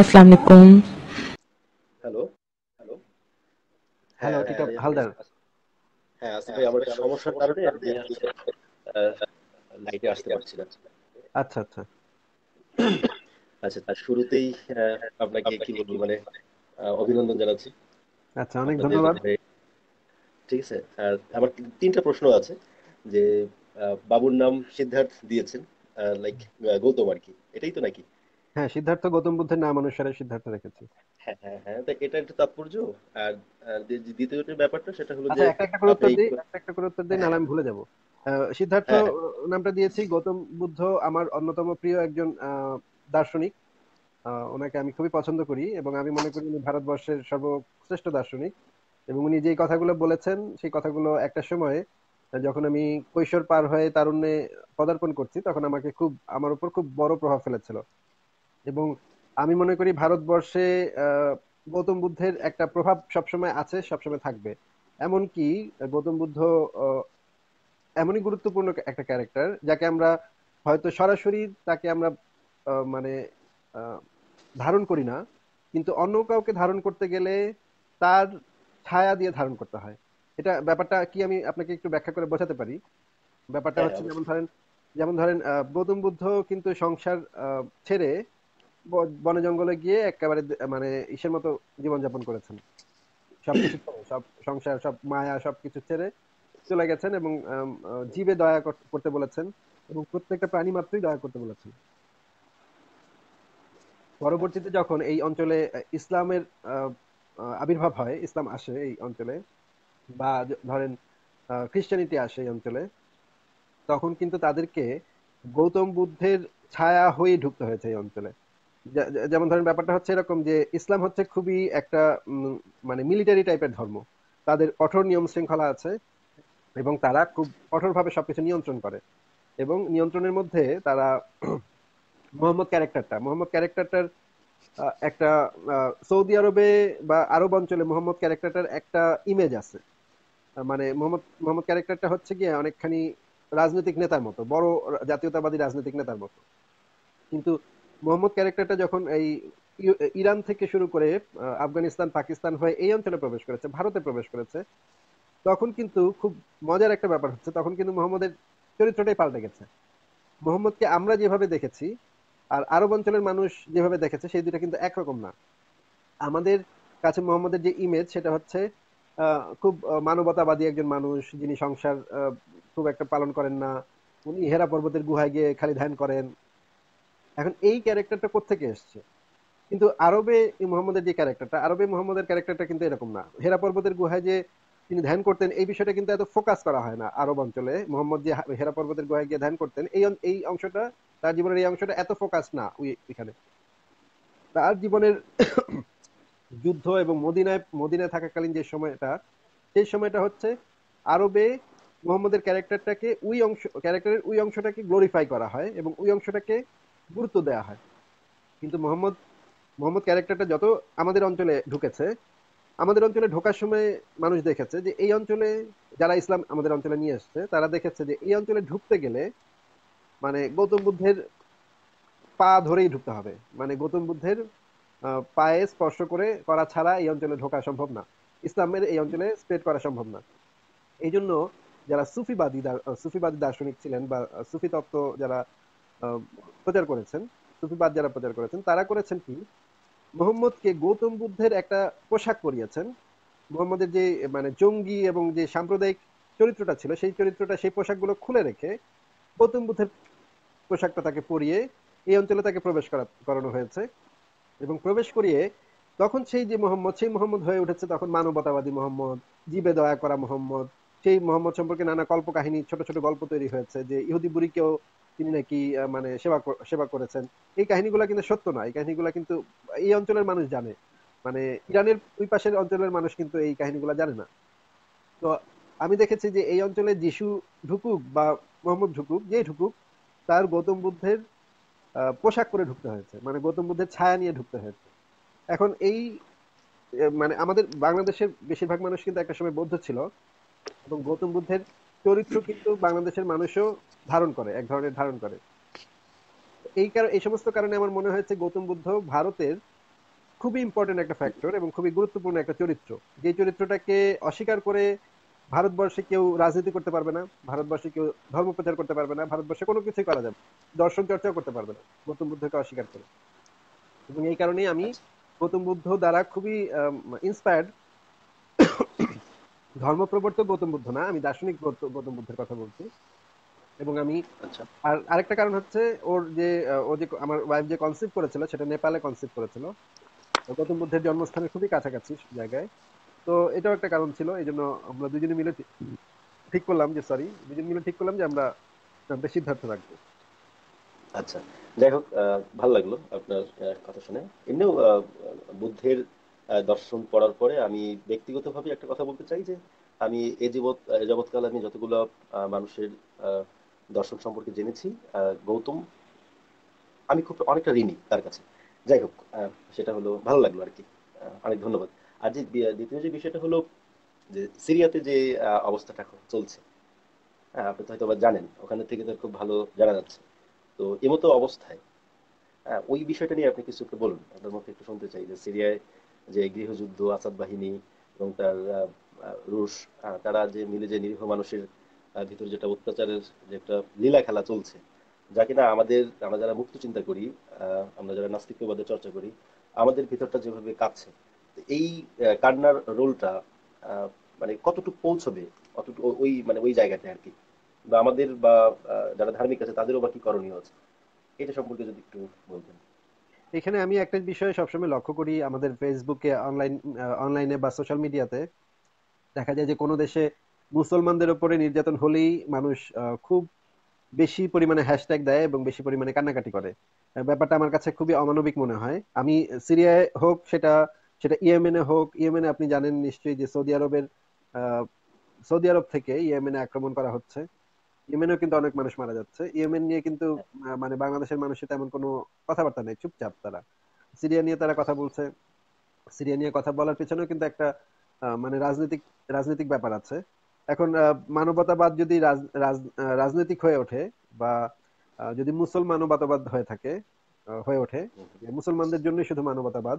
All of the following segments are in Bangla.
আসসালামু আলাইকুম হ্যালো হ্যালো হ্যালো হ্যাঁ, টিটপ হ্যাঁ, হালদার হ্যাঁ আসলে আমার সমস্যার কারণে আমি লাইটে আসতে পারছি না আচ্ছা আচ্ছা আচ্ছা তার শুরুতেই আপনাকে কি বলবো মানে অভিনন্দন জানাচ্ছি আচ্ছা অনেক ধন্যবাদ ঠিক আছে আর আমার তিনটা প্রশ্ন আছে যে বাবুর নাম সিদ্ধার্থ দিয়েছেন লাইক গৌতম আর কি এটাই তো নাকি হ্যাঁ সিদ্ধার্থ গৌতম বুদ্ধের নাম অনুসারে সিদ্ধার্থ রেখেছি হ্যাঁ হ্যাঁ, হ্যাঁ এটা তাৎপর্য আর দ্বিতীয় ব্যাপারটা সেটা হলো আচ্ছা, যে একটা করে উত্তর দিই নাহলে আমি ভুলে যাব সিদ্ধার্থ হ্যাঁ, হ্যাঁ। নামটা দিয়েছি গৌতম বুদ্ধ আমার অন্যতম প্রিয় একজন দার্শনিক ওনাকে আমি খুবই পছন্দ করি এবং আমি মনে করি উনি ভারতবর্ষের সর্বশ্রেষ্ঠ দার্শনিক এবং উনি যে কথাগুলো বলেছেন সেই কথাগুলো একটা সময়ে যখন আমি কৈশোর পার হয়ে তারুণ্যে পদার্পণ করছি তখন আমাকে খুব আমার উপর খুব বড় প্রভাব ফেলেছিল এবং আমি মনে করি ভারতবর্ষে গৌতম বুদ্ধের একটা প্রভাব সবসময় আছে সবসময় থাকবে এমনকি গৌতম বুদ্ধ এমনই গুরুত্বপূর্ণ একটা ক্যারেক্টার যাকে আমরা হয়তো সরাসরি তাকে আমরা মানে ধারণ করি না কিন্তু অন্য কাউকে ধারণ করতে গেলে তার ছায়া দিয়ে ধারণ করতে হয় এটা ব্যাপারটা কি আমি আপনাকে একটু ব্যাখ্যা করে বোঝাতে পারি ব্যাপারটা হ্যাঁ, হচ্ছে যেমন ধরেন যেমন ধরেন গৌতম বুদ্ধ কিন্তু সংসার ছেড়ে বনে জঙ্গলে গিয়ে একেবারে মানে ইসের মতো জীবনযাপন করেছেন সবকিছু সব সংসার সব মায়া সব কিছু ছেড়ে চলে গেছেন এবং জীবে দয়া করতে বলেছেন এবং প্রত্যেকটা প্রাণী মাত্রই দয়া করতে বলেছেন পরবর্তীতে যখন এই অঞ্চলে ইসলামের আবির্ভাব হয় ইসলাম আসে এই অঞ্চলে বা ধরেন খ্রিস্টানিটি আসে এই অঞ্চলে তখন কিন্তু তাদেরকে গৌতম বুদ্ধের ছায়া হয়ে ঢুকতে হয়েছে এই অঞ্চলে যেমন ধরেন ব্যাপারটা হচ্ছে এরকম যে ইসলাম হচ্ছে খুবই একটা মানে মিলিটারি টাইপের ধর্ম তাদের কঠোর নিয়ম শৃঙ্খলা আছে এবং তারা খুব কঠোরভাবে সবকিছু নিয়ন্ত্রণ করে এবং নিয়ন্ত্রণের মধ্যে তারা মোহাম্মদ ক্যারেক্টারটা মোহাম্মদ ক্যারেক্টারটার একটা সৌদি আরবে বা আরব অঞ্চলে মোহাম্মদ ক্যারেক্টারটার একটা ইমেজ আছে মানে মোহাম্মদ মোহাম্মদ ক্যারেক্টারটা হচ্ছে গিয়ে অনেকখানি রাজনৈতিক নেতার মতো বড় জাতীয়তাবাদী রাজনৈতিক নেতার মতো কিন্তু মোহাম্মদ ক্যারেক্টারটা যখন এই ইরান থেকে শুরু করে আফগানিস্তান পাকিস্তান হয়ে এই অঞ্চলে প্রবেশ করেছে ভারতে প্রবেশ করেছে তখন কিন্তু খুব মজার একটা ব্যাপার হচ্ছে তখন কিন্তু মোহাম্মদের চরিত্রটাই পাল্টে গেছে মোহাম্মদকে আমরা যেভাবে দেখেছি আর আরব অঞ্চলের মানুষ যেভাবে দেখেছে সেই দুটা কিন্তু একরকম না আমাদের কাছে মোহাম্মদের যে ইমেজ সেটা হচ্ছে খুব মানবতাবাদী একজন মানুষ যিনি সংসার খুব একটা পালন করেন না উনি হেরা পর্বতের গুহায় গিয়ে খালি ধ্যান করেন এখন এই ক্যারেক্টারটা কোথেকে এসছে কিন্তু আরবে মোহাম্মদের যে ক্যারেক্টারটা আরবে মোহাম্মদের ক্যারেক্টারটা কিন্তু এরকম না হেরা পর্বতের গুহায় যে তিনি ধ্যান করতেন এই বিষয়টা কিন্তু এত ফোকাস করা হয় না আরব অঞ্চলে মোহাম্মদ যে হেরা পর্বতের গুহায় গিয়ে ধ্যান করতেন এই এই অংশটা তার জীবনের এই অংশটা এত ফোকাস না ওই এখানে তার জীবনের যুদ্ধ এবং মদিনায় মদিনায় থাকাকালীন যে সময়টা সেই সময়টা হচ্ছে আরবে মোহাম্মদের ক্যারেক্টারটাকে ওই অংশ ক্যারেক্টারের ওই অংশটাকে গ্লোরিফাই করা হয় এবং ওই অংশটাকে গুরুত্ব দেওয়া হয় কিন্তু মোহাম্মদ মোহাম্মদ ক্যারেক্টারটা যত আমাদের অঞ্চলে ঢুকেছে আমাদের অঞ্চলে ঢোকার সময় মানুষ দেখেছে যে এই অঞ্চলে যারা ইসলাম আমাদের অঞ্চলে নিয়ে এসছে তারা দেখেছে যে এই অঞ্চলে ঢুকতে গেলে মানে গৌতম বুদ্ধের পা ধরেই ঢুকতে হবে মানে গৌতম বুদ্ধের পায়ে স্পর্শ করে করা ছাড়া এই অঞ্চলে ঢোকা সম্ভব না ইসলামের এই অঞ্চলে স্প্রেড করা সম্ভব না এই জন্য যারা সুফিবাদী সুফিবাদী দার্শনিক ছিলেন বা সুফি তত্ত্ব যারা প্রচার করেছেন সুফিবাদ যারা প্রচার করেছেন তারা করেছেন কি মোহাম্মদকে গৌতম বুদ্ধের একটা পোশাক পরিয়েছেন মোহাম্মদের যে মানে জঙ্গি এবং যে সাম্প্রদায়িক চরিত্রটা ছিল সেই চরিত্রটা সেই পোশাকগুলো খুলে রেখে গৌতম বুদ্ধের পোশাকটা তাকে পরিয়ে এই অঞ্চলে তাকে প্রবেশ করা করানো হয়েছে এবং প্রবেশ করিয়ে তখন সেই যে মোহাম্মদ সেই মোহাম্মদ হয়ে উঠেছে তখন মানবতাবাদী মোহাম্মদ জীবে দয়া করা মোহাম্মদ সেই মোহাম্মদ সম্পর্কে নানা কাহিনী ছোট ছোট গল্প তৈরি হয়েছে যে ইহুদি বুড়িকেও তিনি নাকি মানে সেবা সেবা করেছেন এই কাহিনীগুলো কিন্তু সত্য না এই কাহিনীগুলো কিন্তু এই অঞ্চলের মানুষ জানে মানে ইরানের ওই পাশের অঞ্চলের মানুষ কিন্তু এই কাহিনীগুলো জানে না তো আমি দেখেছি যে এই অঞ্চলে যিশু ঢুকুক বা মোহাম্মদ ঢুকুক যে ঢুকুক তার গৌতম বুদ্ধের পোশাক করে ঢুকতে হয়েছে মানে গৌতম বুদ্ধের ছায়া নিয়ে ঢুকতে হয়েছে এখন এই মানে আমাদের বাংলাদেশের বেশিরভাগ মানুষ কিন্তু একটা সময় বৌদ্ধ ছিল এবং গৌতম বুদ্ধের চরিত্র কিন্তু বাংলাদেশের মানুষও ধারণ করে এক ধরনের ধারণ করে এই কারণে এই সমস্ত কারণে আমার মনে হয়েছে গৌতম বুদ্ধ ভারতের খুবই ইম্পর্টেন্ট একটা ফ্যাক্টর এবং খুবই গুরুত্বপূর্ণ একটা চরিত্র যে চরিত্রটাকে অস্বীকার করে ভারতবর্ষে কেউ রাজনীতি করতে পারবে না ভারতবর্ষে কেউ ধর্ম প্রচার করতে পারবে না ভারতবর্ষে কোনো কিছুই করা যাবে দর্শন চর্চাও করতে পারবে না গৌতম বুদ্ধকে অস্বীকার করে এবং এই কারণেই আমি গৌতম বুদ্ধ দ্বারা খুবই ইন্সপায়ার্ড ধর্ম প্রবর্তক গৌতম বুদ্ধ না আমি দার্শনিক গৌতম বুদ্ধের কথা বলছি এবং আমি আচ্ছা। আর আরেকটা কারণ হচ্ছে ওর যে ও যে আমার ওয়াইফ যে কনসেপ্ট করেছিল সেটা নেপালে কনসেপ্ট করেছিল গৌতম বুদ্ধের জন্মস্থানের খুবই কাছাকাছি জায়গায় তো এটাও একটা কারণ ছিল এই জন্য আমরা দুজনে মিলে ঠিক করলাম যে সরি দুজনে মিলে ঠিক করলাম যে আমরা নামটা সিদ্ধান্ত রাখবো আচ্ছা যাই হোক ভালো লাগলো আপনার কথা শুনে এমনিও বুদ্ধের দর্শন পড়ার পরে আমি ব্যক্তিগতভাবে একটা কথা বলতে চাই যে আমি এ জীবৎ যাবৎকাল আমি যতগুলো মানুষের দর্শন সম্পর্কে জেনেছি গৌতম আমি খুব অনেকটা ঋণী তার কাছে যাই হোক সেটা হলো ভালো লাগলো আর কি অনেক ধন্যবাদ আর যে দ্বিতীয় যে বিষয়টা হলো যে সিরিয়াতে যে অবস্থাটা চলছে আপনি তো হয়তো জানেন ওখানে থেকে তো খুব ভালো জানা যাচ্ছে তো এমতো অবস্থায় ওই বিষয়টা নিয়ে আপনি কিছু বলুন আপনার মধ্যে একটু শুনতে চাই যে সিরিয়ায় যে গৃহযুদ্ধ আসাদ বাহিনী এবং তার রুশ তারা যে মিলে যে নিরীহ মানুষের ভিতরে যেটা অত্যাচারের যে একটা লীলা খেলা চলছে যা কিনা আমাদের আমরা যারা মুক্ত চিন্তা করি আমরা যারা নাস্তিকবাদে চর্চা করি আমাদের ভিতরটা যেভাবে কাঁদছে এই কান্নার রোলটা মানে কতটুকু পৌঁছবে অতটুকু ওই মানে ওই জায়গাতে আর কি বা আমাদের বা যারা ধার্মিক আছে তাদেরও বা কি করণীয় আছে এটা সম্পর্কে যদি একটু বলতেন এখানে আমি একটা বিষয়ে সবসময় লক্ষ্য করি আমাদের ফেসবুকে অনলাইন অনলাইনে বা সোশ্যাল মিডিয়াতে দেখা যায় যে কোনো দেশে মুসলমানদের উপরে নির্যাতন হলেই মানুষ খুব বেশি পরিমাণে হ্যাশট্যাগ দেয় এবং বেশি পরিমাণে কান্নাকাটি করে ব্যাপারটা আমার কাছে খুবই অমানবিক মনে হয় আমি সিরিয়ায় হোক সেটা সেটা ইয়েমেনে হোক ইয়েমেনে আপনি জানেন নিশ্চয়ই যে সৌদি আরবের সৌদি আরব থেকে ইয়েমেনে আক্রমণ করা হচ্ছে ইয়েমেনেও কিন্তু অনেক মানুষ মারা যাচ্ছে ইয়েমেন নিয়ে কিন্তু মানে বাংলাদেশের মানুষের তেমন কোনো কথাবার্তা নেই চুপচাপ তারা সিরিয়া নিয়ে তারা কথা বলছে সিরিয়া নিয়ে কথা বলার পেছনেও কিন্তু একটা মানে রাজনৈতিক রাজনৈতিক ব্যাপার আছে এখন মানবতাবাদ যদি রাজনৈতিক হয়ে ওঠে বা যদি মুসলমানবাতাবাদ হয়ে থাকে হয়ে ওঠে মুসলমানদের জন্য শুধু মানবতাবাদ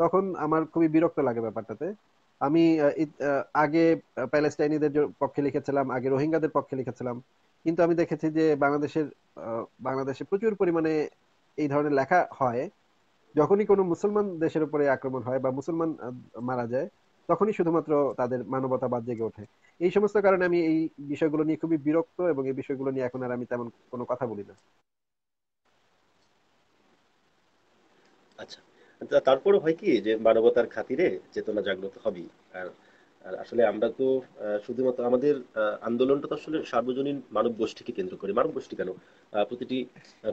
তখন আমার খুবই বিরক্ত লাগে ব্যাপারটাতে আমি আগে প্যালেস্টাইনিদের পক্ষে লিখেছিলাম আগে রোহিঙ্গাদের পক্ষে লিখেছিলাম কিন্তু আমি দেখেছি যে বাংলাদেশের বাংলাদেশে প্রচুর পরিমাণে এই ধরনের লেখা হয় যখনই কোনো মুসলমান দেশের উপরে আক্রমণ হয় বা মুসলমান মারা যায় তখনই শুধুমাত্র তাদের মানবতাবাদ জেগে ওঠে এই সমস্ত কারণে আমি এই বিষয়গুলো নিয়ে খুবই বিরক্ত এবং এই বিষয়গুলো নিয়ে এখন আর আমি তেমন কোনো কথা বলি না আচ্ছা তারপর হয় কি যে মানবতার খাতিরে চেতনা জাগ্রত হবে আর আসলে আমরা তো শুধুমাত্র আমাদের আন্দোলনটা তো আসলে সার্বজনীন মানব গোষ্ঠীকে কেন্দ্র করে মানব গোষ্ঠী কেন প্রতিটি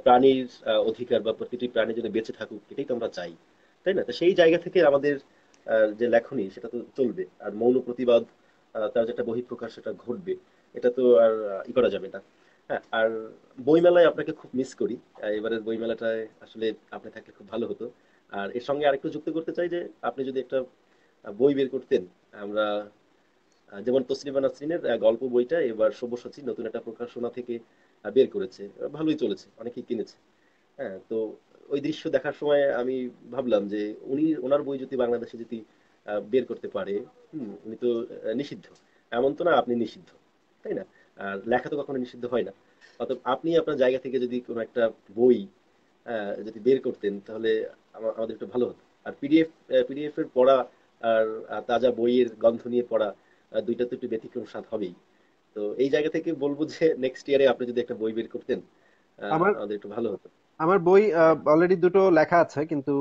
প্রাণীর অধিকার বা প্রতিটি প্রাণী যেন বেঁচে থাকুক এটাই তো আমরা চাই তাই না তো সেই জায়গা থেকে আমাদের যে লেখনী সেটা তো চলবে আর মৌন প্রতিবাদ তার যেটা বহি বহিঃপ্রকাশ সেটা ঘটবে এটা তো আর ই করা যাবে না হ্যাঁ আর বইমেলায় আপনাকে খুব মিস করি এবারের বইমেলাটায় আসলে আপনি থাকলে খুব ভালো হতো আর এর সঙ্গে আরেকটু যুক্ত করতে চাই যে আপনি যদি একটা বই বের করতেন আমরা যেমন তসলিমা নাসরিনের গল্প বইটা এবার সব্যসাচী নতুন একটা প্রকাশনা থেকে বের করেছে ভালোই চলেছে অনেকেই কিনেছে হ্যাঁ তো ওই দৃশ্য দেখার সময় আমি ভাবলাম যে উনি ওনার বই যদি বাংলাদেশে যদি বের করতে পারে উনি তো নিষিদ্ধ এমন তো না আপনি নিষিদ্ধ তাই না আর লেখা তো কখনো নিষিদ্ধ হয় না অতএব আপনি আপনার জায়গা থেকে যদি কোনো একটা বই যদি বের করতেন তাহলে আমাদের একটু ভালো হতো আর পিডিএফ পিডিএফ এর পড়া আর তাজা বইয়ের গন্ধ নিয়ে পড়া দুইটা তো একটু ব্যতিক্রম স্বাদ হবেই তো এই জায়গা থেকে বলবো যে নেক্সট ইয়ারে আপনি যদি একটা বই বের করতেন আমাদের একটু ভালো হতো আমার বই অলরেডি দুটো লেখা আছে কিন্তু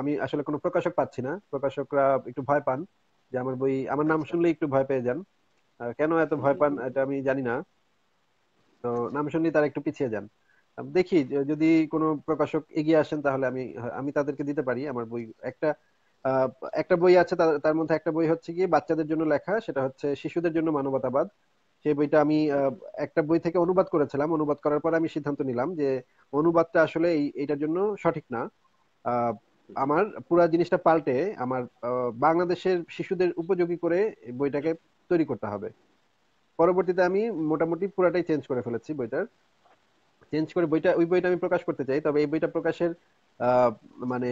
আমি আসলে কোনো প্রকাশক পাচ্ছি না প্রকাশকরা একটু ভয় পান যে আমার বই আমার নাম আচ্ছা। শুনলে একটু ভয় পেয়ে যান কেন এত ভয় পান এটা আমি জানি না তো নাম শুনলে তারা একটু পিছিয়ে যান দেখি যদি কোনো প্রকাশক এগিয়ে আসেন তাহলে আমি আমি তাদেরকে দিতে পারি আমার বই একটা একটা বই আছে তার মধ্যে একটা বই হচ্ছে কি বাচ্চাদের জন্য লেখা সেটা হচ্ছে শিশুদের জন্য মানবতাবাদ সেই বইটা আমি একটা বই থেকে অনুবাদ করেছিলাম অনুবাদ করার পর আমি সিদ্ধান্ত নিলাম যে অনুবাদটা আসলে এইটার জন্য সঠিক না আমার পুরো জিনিসটা পাল্টে আমার বাংলাদেশের শিশুদের উপযোগী করে বইটাকে তৈরি করতে হবে পরবর্তীতে আমি মোটামুটি পুরাটাই চেঞ্জ করে ফেলেছি বইটার চেঞ্জ করে বইটা ওই বইটা আমি প্রকাশ করতে চাই তবে এই বইটা প্রকাশের মানে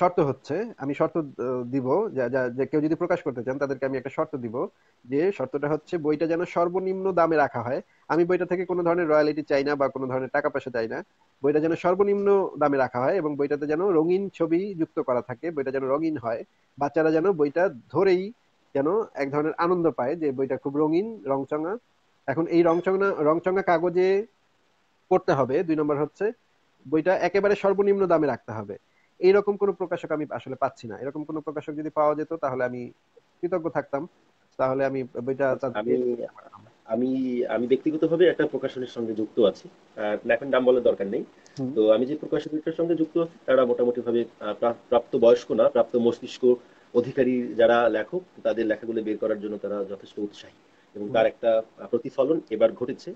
শর্ত হচ্ছে আমি শর্ত দিব যে কেউ যদি প্রকাশ করতে চান তাদেরকে আমি একটা শর্ত দিব যে শর্তটা হচ্ছে বইটা যেন সর্বনিম্ন দামে রাখা হয় আমি বইটা থেকে কোনো ধরনের রয়্যালিটি চাই না বা কোনো ধরনের টাকা পয়সা চাই না বইটা যেন সর্বনিম্ন দামে রাখা হয় এবং বইটাতে যেন রঙিন ছবি যুক্ত করা থাকে বইটা যেন রঙিন হয় বাচ্চারা যেন বইটা ধরেই যেন এক ধরনের আনন্দ পায় যে বইটা খুব রঙিন রংচঙা এখন এই রংচঙা রংচঙা কাগজে করতে হবে দুই নম্বর হচ্ছে বইটা একেবারে সর্বনিম্ন দামে রাখতে হবে এইরকম কোনো প্রকাশক আমি আসলে পাচ্ছি না এরকম কোনো প্রকাশক যদি পাওয়া যেত তাহলে আমি কৃতজ্ঞ থাকতাম তাহলে আমি বইটা আমি আমি আমি ব্যক্তিগতভাবে একটা প্রকাশনের সঙ্গে যুক্ত আছি এখন দাম বলার দরকার নেই তো আমি যে প্রকাশকদের সঙ্গে যুক্ত আছি তারা মোটামুটি ভাবে প্রাপ্ত বয়স্ক না প্রাপ্ত মস্তিষ্ক অধিকারী যারা লেখক তাদের লেখাগুলো বের করার জন্য তারা যথেষ্ট উৎসাহী এবং তার একটা প্রতিফলন এবার ঘটেছে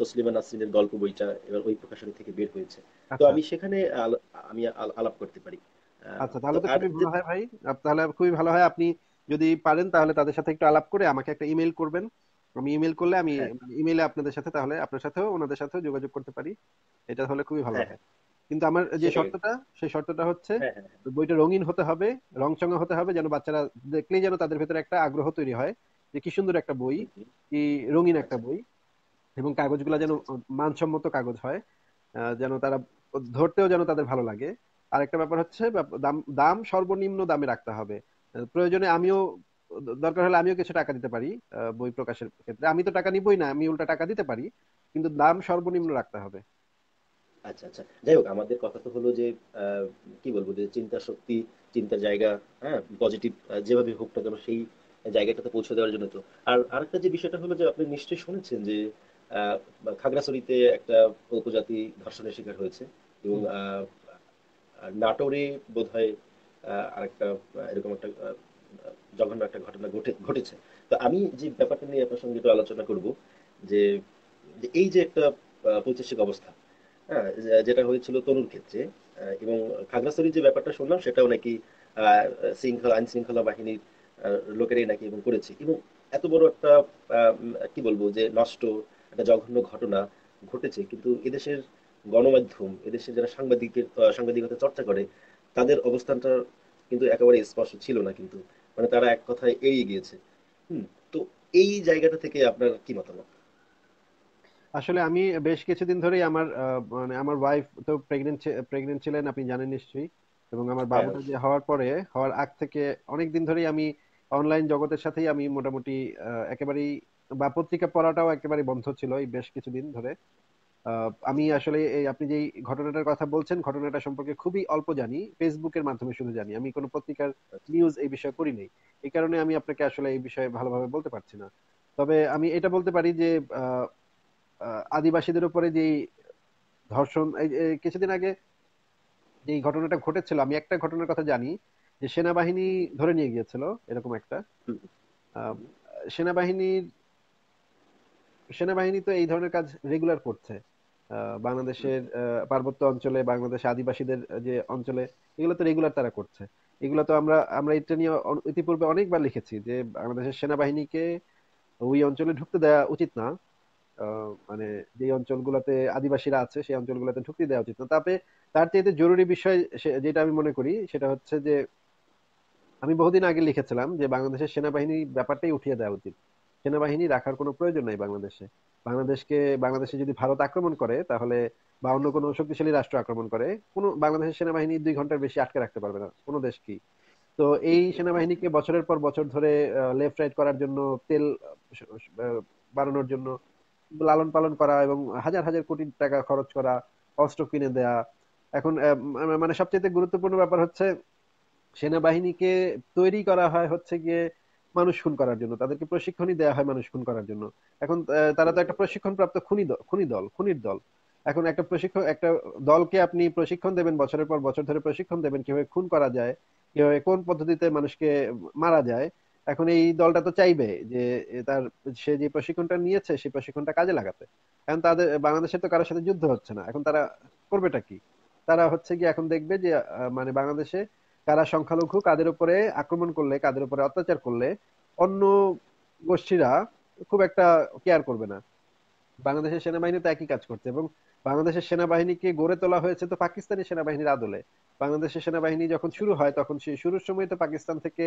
তসলিমা নাসরিনের গল্প বইটা এবার ওই প্রকাশনী থেকে বের হয়েছে তো আচ্ছা। আমি সেখানে আমি আলাপ করতে পারি আচ্ছা তাহলে তো খুবই ভালো হয় ভাই তাহলে খুবই ভালো হয় আপনি যদি পারেন তাহলে তাদের সাথে একটু আলাপ করে আমাকে একটা ইমেল করবেন আমি ইমেল করলে আমি হ্যাঁ। ইমেলে আপনাদের সাথে তাহলে আপনার সাথেও ওনাদের সাথেও যোগাযোগ করতে পারি এটা তাহলে খুবই ভালো হ্যাঁ। হয় কিন্তু আমার যে শর্তটা সেই শর্তটা হচ্ছে হ্যাঁ, বইটা রঙিন হতে হবে রং রংচঙা হতে হবে যেন বাচ্চারা দেখলেই যেন তাদের ভেতরে একটা আগ্রহ তৈরি হয় যে কি সুন্দর একটা বই কি রঙিন একটা আচ্ছা। বই এবং কাগজগুলো যেন আচ্ছা, আচ্ছা। মানসম্মত কাগজ হয় যেন তারা ধরতেও যেন তাদের ভালো লাগে আরেকটা ব্যাপার হচ্ছে দাম সর্বনিম্ন দামে রাখতে হবে প্রয়োজনে আমিও দরকার হলে আমিও কিছু টাকা দিতে পারি বই প্রকাশের ক্ষেত্রে আমি তো টাকা নিবই না আমি উল্টা টাকা দিতে পারি কিন্তু দাম সর্বনিম্ন রাখতে হবে আচ্ছা আচ্ছা যাই হোক আমাদের কথা তো হলো যে কি বলবো যে চিন্তা শক্তি চিন্তার জায়গা হ্যাঁ পজিটিভ যেভাবে হোক না কেন সেই জায়গাটাতে পৌঁছে দেওয়ার জন্য তো আর আরেকটা যে বিষয়টা হলো যে আপনি নিশ্চয়ই শুনেছেন যে খাগড়াছড়িতে একটা উপজাতি ধর্ষণের শিকার হয়েছে এবং নাটোরে বোধ হয় আরেকটা এরকম একটা জঘন্য একটা ঘটনা ঘটে ঘটেছে তো আমি যে ব্যাপারটা নিয়ে আপনার সঙ্গে একটু আলোচনা করব যে এই যে একটা পৈতৃক অবস্থা হ্যাঁ যেটা হয়েছিল তরুণ ক্ষেত্রে এবং খাগড়াছড়ির যে ব্যাপারটা শুনলাম সেটাও নাকি শৃঙ্খলা আইন শৃঙ্খলা বাহিনীর লোকেরাই নাকি এবং করেছে এবং এত বড় একটা কি বলবো যে নষ্ট একটা জঘন্য ঘটনা ঘটেছে কিন্তু এদেশের গণমাধ্যম এদেশের যারা সাংবাদিকের সাংবাদিকতা চর্চা করে তাদের অবস্থানটা কিন্তু একেবারে স্পষ্ট ছিল না কিন্তু মানে তারা এক কথায় এড়িয়ে গিয়েছে হুম তো এই জায়গাটা থেকে আপনার কি মতামত আসলে আমি বেশ কিছুদিন ধরেই আমার মানে আমার ওয়াইফ তো প্রেগনেন্ট প্রেগনেন্ট ছিলেন আপনি জানেন নিশ্চয়ই এবং আমার হ্যাঁ, বাবুটা যে হওয়ার পরে হওয়ার আগ থেকে অনেক দিন ধরেই আমি অনলাইন জগতের সাথেই আমি মোটামুটি একেবারেই বা পত্রিকা পড়াটাও একেবারে বন্ধ ছিল এই বেশ কিছুদিন ধরে আমি আসলে আপনি যেই ঘটনাটার কথা বলছেন ঘটনাটা সম্পর্কে খুবই অল্প জানি ফেসবুকের মাধ্যমে শুধু জানি আমি কোনো পত্রিকার নিউজ আচ্ছা। এই বিষয়ে করি নাই এই কারণে আমি আপনাকে আসলে এই বিষয়ে ভালোভাবে বলতে পারছি না তবে আমি এটা বলতে পারি যে আদিবাসীদের উপরে যেই ধর্ষণ কিছুদিন আগে যে ঘটনাটা ঘটেছিল আমি একটা ঘটনার কথা জানি যে সেনাবাহিনী ধরে নিয়ে গিয়েছিল এরকম একটা সেনাবাহিনীর সেনাবাহিনী তো এই ধরনের কাজ রেগুলার করছে বাংলাদেশের পার্বত্য অঞ্চলে বাংলাদেশ আদিবাসীদের যে অঞ্চলে এগুলো তো রেগুলার তারা করছে এগুলো তো আমরা আমরা এটা নিয়ে ইতিপূর্বে অনেকবার লিখেছি যে বাংলাদেশের সেনাবাহিনীকে ওই অঞ্চলে ঢুকতে দেওয়া উচিত না মানে যে অঞ্চলগুলোতে আদিবাসীরা আছে সেই অঞ্চলগুলোতে ঢুকতে দেওয়া উচিত না তাতে তার চাইতে জরুরি বিষয় যেটা আমি মনে করি সেটা হচ্ছে যে আমি বহুদিন আগে লিখেছিলাম যে বাংলাদেশের সেনাবাহিনী ব্যাপারটাই উঠিয়ে দেওয়া উচিত সেনাবাহিনী রাখার কোনো প্রয়োজন নাই বাংলাদেশে বাংলাদেশকে বাংলাদেশে যদি ভারত আক্রমণ করে তাহলে বা অন্য কোনো শক্তিশালী রাষ্ট্র আক্রমণ করে কোনো বাংলাদেশের সেনাবাহিনী দুই ঘন্টার বেশি আটকে রাখতে পারবে না কোনো দেশ কি তো এই সেনাবাহিনীকে বছরের পর বছর ধরে লেফট রাইট করার জন্য তেল বাড়ানোর জন্য লালন পালন করা এবং হাজার হাজার কোটি টাকা খরচ করা অস্ত্র কিনে দেয়া এখন মানে সবচেয়ে গুরুত্বপূর্ণ ব্যাপার হচ্ছে সেনাবাহিনীকে তৈরি করা হয় হচ্ছে গিয়ে মানুষ খুন করার জন্য তাদেরকে প্রশিক্ষণই দেওয়া হয় মানুষ খুন করার জন্য এখন তারা তো একটা প্রশিক্ষণ প্রাপ্ত খুনি খুনি দল খুনির দল এখন একটা প্রশিক্ষণ একটা দলকে আপনি প্রশিক্ষণ দেবেন বছরের পর বছর ধরে প্রশিক্ষণ দেবেন কিভাবে খুন করা যায় কিভাবে কোন পদ্ধতিতে মানুষকে মারা যায় এখন এই দলটা তো চাইবে যে তার সে যে প্রশিক্ষণটা নিয়েছে সেই প্রশিক্ষণটা কাজে লাগাতে এখন তাদের বাংলাদেশের তো কারোর সাথে যুদ্ধ হচ্ছে না এখন তারা করবেটা কি তারা হচ্ছে কি এখন দেখবে যে মানে বাংলাদেশে কারা সংখ্যালঘু কাদের উপরে আক্রমণ করলে কাদের উপরে অত্যাচার করলে অন্য গোষ্ঠীরা খুব একটা কেয়ার করবে না বাংলাদেশের সেনাবাহিনী তো একই কাজ করছে এবং বাংলাদেশের সেনাবাহিনীকে গড়ে তোলা হয়েছে তো পাকিস্তানি সেনাবাহিনীর আদলে বাংলাদেশের সেনাবাহিনী যখন শুরু হয় তখন সেই শুরুর সময় তো পাকিস্তান থেকে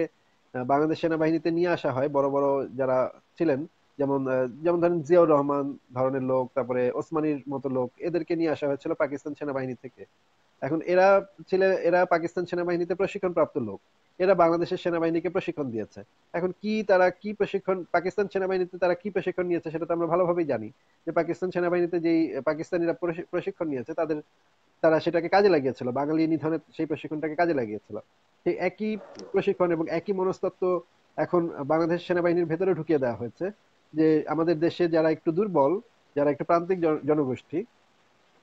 বাংলাদেশ সেনাবাহিনীতে নিয়ে আসা হয় বড় বড় যারা ছিলেন যেমন যেমন ধরেন জিয়াউর রহমান ধরনের লোক তারপরে ওসমানির মতো লোক এদেরকে নিয়ে আসা হয়েছিল পাকিস্তান সেনাবাহিনী থেকে এখন এরা ছেলে এরা পাকিস্তান সেনাবাহিনীতে প্রশিক্ষণপ্রাপ্ত লোক এরা বাংলাদেশের সেনাবাহিনীকে প্রশিক্ষণ দিয়েছে এখন কি তারা কি প্রশিক্ষণ পাকিস্তান সেনাবাহিনীতে তারা কি প্রশিক্ষণ নিয়েছে সেটা তো আমরা ভালোভাবেই জানি যে পাকিস্তান সেনাবাহিনীতে যেই পাকিস্তানিরা প্রশিক্ষণ নিয়েছে তাদের তারা সেটাকে কাজে লাগিয়েছিল বাঙালি নিধনে সেই প্রশিক্ষণটাকে কাজে লাগিয়েছিল সেই একই প্রশিক্ষণ এবং একই মনস্তত্ব এখন বাংলাদেশ সেনাবাহিনীর ভেতরে ঢুকিয়ে দেওয়া হয়েছে যে আমাদের দেশে যারা একটু দুর্বল যারা একটু প্রান্তিক জনগোষ্ঠী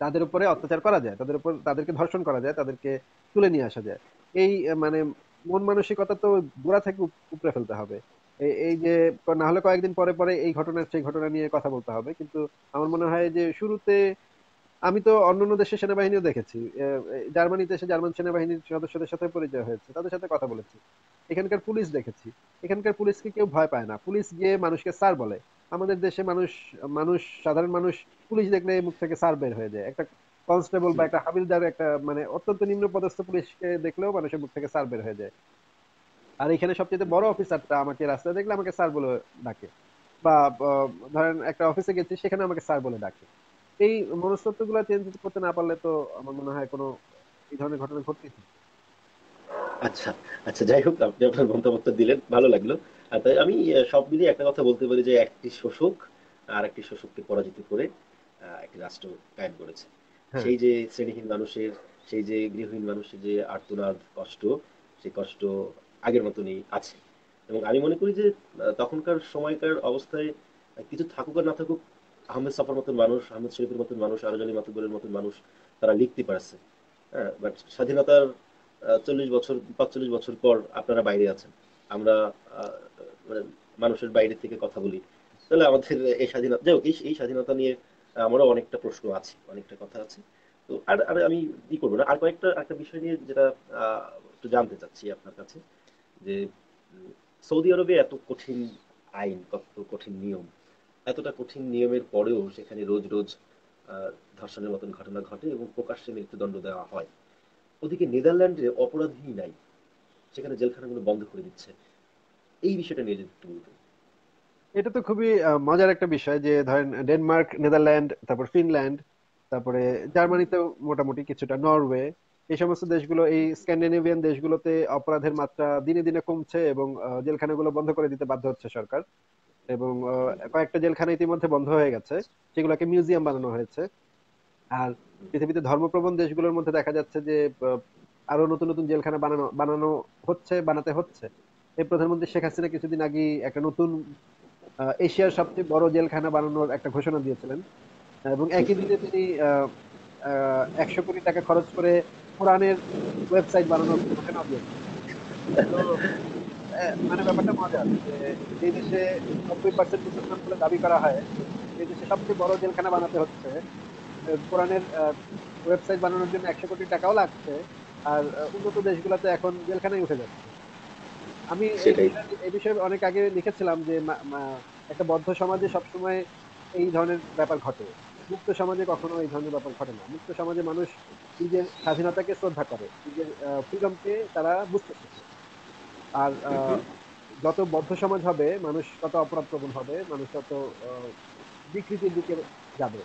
তাদের উপরে অত্যাচার করা যায় তাদের উপর তাদেরকে ধর্ষণ করা যায় তাদেরকে তুলে নিয়ে আসা যায় এই মানে মন মানসিকতা তো গোড়া থেকে উপরে ফেলতে হবে এই যে না হলে কয়েকদিন পরে পরে এই ঘটনা সেই ঘটনা নিয়ে কথা বলতে হবে কিন্তু আমার মনে হয় যে শুরুতে আমি তো অন্যান্য দেশের সেনাবাহিনীও দেখেছি জার্মানিতে এসে জার্মান সেনাবাহিনীর সদস্যদের সাথে পরিচয় হয়েছে তাদের সাথে কথা বলেছি এখানকার পুলিশ দেখেছি এখানকার পুলিশকে কেউ ভয় পায় না পুলিশ গিয়ে মানুষকে স্যার বলে আমাদের দেশে মানুষ মানুষ সাধারণ মানুষ পুলিশ দেখলে মুখ থেকে সার বের হয়ে যায় একটা কনস্টেবল বা একটা হাবিলদার একটা মানে অত্যন্ত নিম্ন পদস্থ পুলিশকে দেখলেও মানুষের মুখ থেকে সার বের হয়ে যায় আর এখানে সবচেয়ে বড় অফিসারটা আমাকে রাস্তায় দেখলে আমাকে স্যার বলে ডাকে বা ধরেন একটা অফিসে গেছি সেখানে আমাকে স্যার বলে ডাকে এই মনস্তত্ব গুলা চেঞ্জ করতে না পারলে তো আমার মনে হয় কোনো এই ধরনের ঘটনা ঘটতেই আচ্ছা আচ্ছা যাই হোক আপনি আপনার মতামত দিলেন ভালো লাগলো আমি সব মিলিয়ে একটা কথা বলতে পারি যে একটি শোষক আর একটি শোষককে পরাজিত করে একটি রাষ্ট্র কায়েম করেছে হ্যাঁ। সেই যে শ্রেণীহীন মানুষের সেই যে গৃহহীন মানুষের যে আর্তনাদ কষ্ট সেই কষ্ট আগের মতনই আছে এবং আমি মনে করি যে তখনকার সময়কার অবস্থায় কিছু থাকুক আর না থাকুক আহমেদ সফর মতন মানুষ আহমেদ শরীফের মতন মানুষ আরজালি মাতুবুলের মতন মানুষ তারা লিখতে পারছে হ্যাঁ বাট স্বাধীনতার চল্লিশ বছর পাঁচচল্লিশ বছর পর আপনারা বাইরে আছেন আমরা মানে মানুষের বাইরে থেকে কথা বলি তাহলে আমাদের এই স্বাধীনতা যাই হোক এই স্বাধীনতা নিয়ে আমারও অনেকটা প্রশ্ন আছে অনেকটা কথা আছে তো আর আমি ই করবো না আর কয়েকটা একটা বিষয় নিয়ে যেটা একটু জানতে চাচ্ছি আপনার কাছে যে সৌদি আরবে এত কঠিন আইন কত কঠিন নিয়ম এতটা কঠিন নিয়মের পরেও সেখানে রোজ রোজ ধর্ষণের মতন ঘটনা ঘটে এবং প্রকাশ্যে মৃত্যুদণ্ড দেওয়া হয় ওদিকে নেদারল্যান্ডে অপরাধী নাই সেখানে জেলখানাগুলো বন্ধ করে দিচ্ছে এই বিষয়টা নিয়ে যদি একটু বলতেন এটা তো খুবই মজার একটা বিষয় যে ধরেন ডেনমার্ক নেদারল্যান্ড তারপর ফিনল্যান্ড তারপরে জার্মানিতে মোটামুটি কিছুটা নরওয়ে এই সমস্ত দেশগুলো এই স্ক্যান্ডিনেভিয়ান দেশগুলোতে অপরাধের মাত্রা দিনে দিনে কমছে এবং জেলখানাগুলো বন্ধ করে দিতে বাধ্য হচ্ছে সরকার এবং কয়েকটা জেলখানা ইতিমধ্যে বন্ধ হয়ে গেছে সেগুলোকে মিউজিয়াম বানানো হয়েছে আর পৃথিবীতে ধর্মপ্রবণ দেশগুলোর মধ্যে দেখা যাচ্ছে যে আরো নতুন নতুন জেলখানা বানানো বানানো হচ্ছে বানাতে হচ্ছে এই প্রধানমন্ত্রী শেখ হাসিনা কিছুদিন আগে একটা নতুন এশিয়ার সবচেয়ে বড় জেলখানা বানানোর একটা ঘোষণা দিয়েছিলেন এবং একই দিনে তিনি একশো কোটি টাকা খরচ করে কোরআনের ওয়েবসাইট বানানোর ঘোষণা দিয়েছেন মানে ব্যাপারটা মজার যে দেশে নব্বই পার্সেন্ট মুসলমান বলে দাবি করা হয় এই দেশে সবচেয়ে বড় জেলখানা বানাতে হচ্ছে কোরআনের ওয়েবসাইট বানানোর জন্য একশো কোটি টাকাও লাগছে আর উন্নত দেশগুলোতে এখন জেলখানায় উঠে যাচ্ছে আমি এই বিষয়ে অনেক আগে লিখেছিলাম যে একটা বদ্ধ সমাজে সবসময় এই ধরনের ব্যাপার ঘটে মুক্ত সমাজে কখনো এই ধরনের ব্যাপার ঘটে না মুক্ত সমাজে মানুষ নিজের স্বাধীনতাকে শ্রদ্ধা করে নিজের ফ্রিডমকে তারা বুঝতে শিখে আর যত বদ্ধ সমাজ হবে মানুষ তত অপরাধ প্রবণ হবে মানুষ তত বিকৃতির দিকে যাবে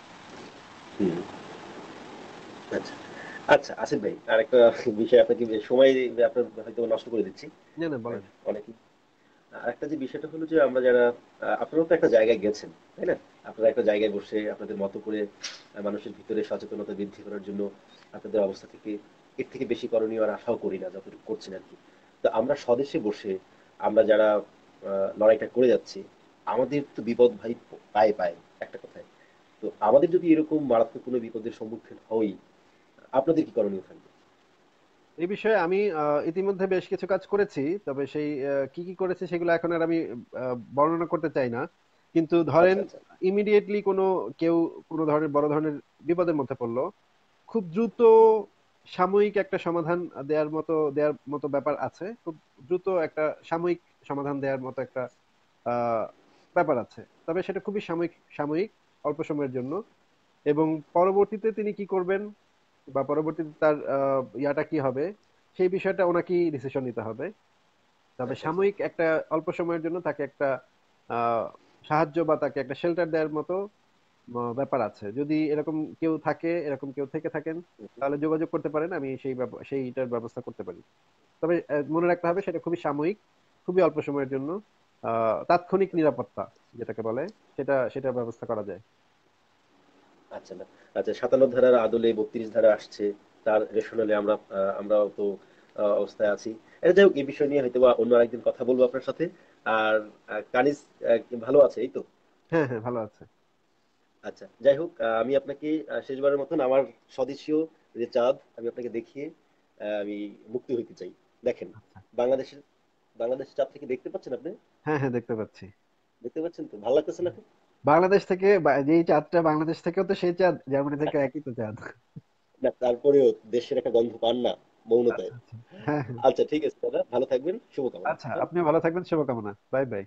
আচ্ছা আচ্ছা আসিফ ভাই আরেকটা বিষয় আপনাকে সময় আপনার হয়তো নষ্ট করে দিচ্ছি না না বলেন হ্যাঁ, অনেকে আরেকটা যে বিষয়টা হলো যে আমরা যারা আপনারাও তো একটা জায়গায় গেছেন তাই না আপনারা একটা জায়গায় বসে আপনাদের মতো করে মানুষের ভিতরে সচেতনতা বৃদ্ধি করার জন্য আপনাদের অবস্থা থেকে এর থেকে বেশি করণীয় আর আশাও করি না যতটুকু করছেন আর কি তো আমরা স্বদেশে বসে আমরা যারা লড়াইটা করে যাচ্ছি আমাদের তো বিপদ ভাই পায়ে পায় একটা কথায় তো আমাদের যদি এরকম মারাত্মক কোনো বিপদের সম্মুখীন হই আপনাদের কি করণীয় থাকবে এই বিষয়ে আমি ইতিমধ্যে বেশ কিছু কাজ করেছি তবে সেই কি কি করেছি সেগুলো এখন আর আমি বর্ণনা করতে চাই না কিন্তু আচ্ছা, ধরেন ইমিডিয়েটলি আচ্ছা। কোনো কেউ কোনো ধরনের বড় ধরনের বিপদের মধ্যে পড়লো খুব দ্রুত সাময়িক একটা সমাধান দেওয়ার মতো দেওয়ার মতো ব্যাপার আছে খুব দ্রুত একটা সাময়িক সমাধান দেওয়ার মতো একটা ব্যাপার আছে তবে সেটা খুবই সাময়িক সাময়িক অল্প সময়ের জন্য এবং পরবর্তীতে তিনি কি করবেন বা পরবর্তীতে তার ইয়াটা কি হবে সেই বিষয়টা ওনাকেই ডিসিশন নিতে হবে তবে আচ্ছা, আচ্ছা। সাময়িক একটা অল্প সময়ের জন্য তাকে একটা সাহায্য বা তাকে একটা শেল্টার দেওয়ার মতো ব্যাপার আছে যদি এরকম কেউ থাকে এরকম কেউ থেকে থাকেন তাহলে যোগাযোগ করতে পারেন আমি সেই সেইটার ব্যবস্থা করতে পারি তবে মনে রাখতে হবে সেটা খুবই সাময়িক খুবই অল্প সময়ের জন্য তাৎক্ষণিক নিরাপত্তা যেটাকে বলে সেটা সেটা ব্যবস্থা করা যায় আচ্ছা না আচ্ছা সাতান্ন ধারার আদলে বত্রিশ ধারা আসছে তার রেশনালে আমরা আমরা তো অবস্থায় আছি এটা আচ্ছা, যাই হোক এই বিষয় নিয়ে হয়তো অন্য আরেকদিন কথা বলবো আপনার সাথে আর কানিস ভালো আছে এই তো হ্যাঁ হ্যাঁ ভালো আছে আচ্ছা যাই হোক আমি আপনাকে শেষবারের মতন আমার স্বদেশীয় যে চাঁদ আমি আপনাকে দেখিয়ে আমি মুক্তি হইতে চাই দেখেন আচ্ছা। বাংলাদেশের বাংলাদেশের চাঁদ থেকে দেখতে পাচ্ছেন আপনি হ্যাঁ হ্যাঁ দেখতে পাচ্ছি দেখতে পাচ্ছেন তো ভালো লাগতেছে না বাংলাদেশ থেকে যেই চাঁদটা বাংলাদেশ থেকেও তো সেই চাঁদ জার্মানি থেকে একই তো চাঁদ না তারপরেও দেশের একটা গন্ধ পান না মৌনতায় আচ্ছা, হ্যাঁ। আচ্ছা ঠিক আছে দাদা ভালো থাকবেন শুভকামনা আচ্ছা আপনিও ভালো থাকবেন শুভকামনা বাই বাই